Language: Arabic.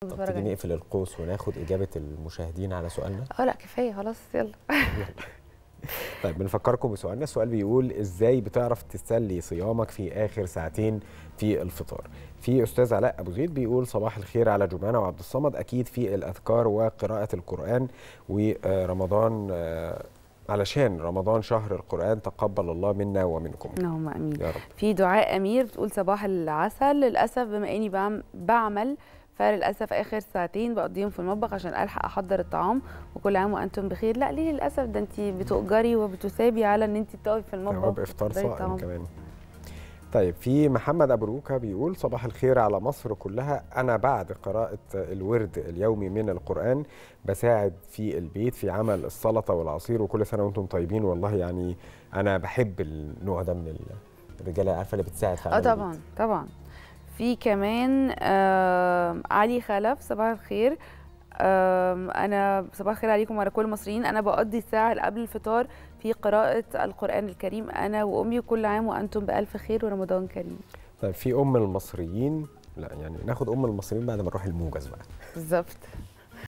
طب نقفل القوس وناخد اجابه المشاهدين على سؤالنا اه لا كفايه خلاص يلا طيب بنفكركم بسؤالنا السؤال بيقول ازاي بتعرف تسلي صيامك في اخر ساعتين في الفطار في استاذ علاء ابو زيد بيقول صباح الخير على جمانه وعبد الصمد اكيد في الاذكار وقراءه القران ورمضان آه، علشان رمضان شهر القرآن تقبل الله منا ومنكم اللهم امين يا رب. في دعاء امير بتقول صباح العسل للاسف بما اني بعمل فللاسف اخر ساعتين بقضيهم في المطبخ عشان الحق احضر الطعام وكل عام وانتم بخير لا ليه للاسف ده انت بتؤجري وبتسابي على ان انت تقفي في المطبخ بافطار صائم كمان طيب في محمد ابو روكا بيقول صباح الخير على مصر كلها انا بعد قراءه الورد اليومي من القران بساعد في البيت في عمل السلطه والعصير وكل سنه وانتم طيبين والله يعني انا بحب النوع ده من الرجاله عارفه اللي بتساعد في اه طبعا البيت. طبعا في كمان آه، علي خلف صباح الخير انا صباح الخير عليكم وعلى كل المصريين انا بقضي الساعه اللي قبل الفطار في قراءه القران الكريم انا وامي كل عام وانتم بالف خير ورمضان كريم طيب في ام المصريين لا يعني ناخد ام المصريين بعد ما نروح الموجز بقى بالظبط